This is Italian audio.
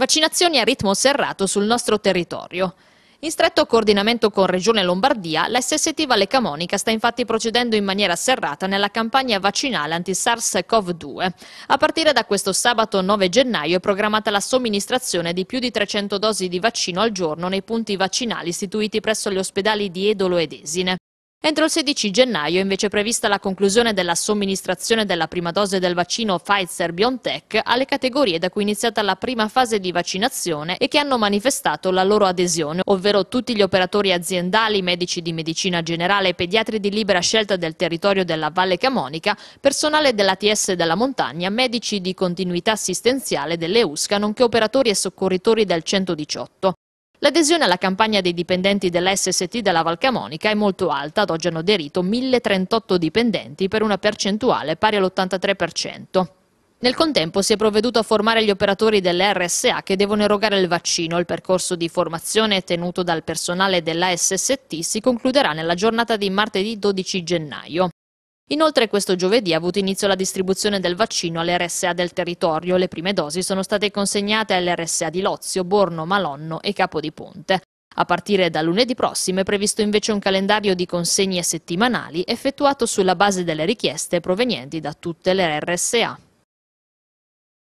Vaccinazioni a ritmo serrato sul nostro territorio. In stretto coordinamento con Regione Lombardia, l'SST SST Valle Camonica sta infatti procedendo in maniera serrata nella campagna vaccinale anti-SARS-CoV-2. A partire da questo sabato 9 gennaio è programmata la somministrazione di più di 300 dosi di vaccino al giorno nei punti vaccinali istituiti presso gli ospedali di Edolo ed Esine. Entro il 16 gennaio è invece prevista la conclusione della somministrazione della prima dose del vaccino Pfizer-BioNTech alle categorie da cui è iniziata la prima fase di vaccinazione e che hanno manifestato la loro adesione, ovvero tutti gli operatori aziendali, medici di medicina generale pediatri di libera scelta del territorio della Valle Camonica, personale dell'ATS della montagna, medici di continuità assistenziale delle USCA, nonché operatori e soccorritori del 118. L'adesione alla campagna dei dipendenti dell'SST della Valcamonica è molto alta, ad oggi hanno aderito 1038 dipendenti per una percentuale pari all'83%. Nel contempo si è provveduto a formare gli operatori dell'RSA che devono erogare il vaccino. Il percorso di formazione tenuto dal personale dell'ASST si concluderà nella giornata di martedì 12 gennaio. Inoltre questo giovedì ha avuto inizio la distribuzione del vaccino all'RSA del territorio. Le prime dosi sono state consegnate all'RSA di Lozio, Borno, Malonno e Capo di Ponte. A partire da lunedì prossimo è previsto invece un calendario di consegne settimanali effettuato sulla base delle richieste provenienti da tutte le RSA.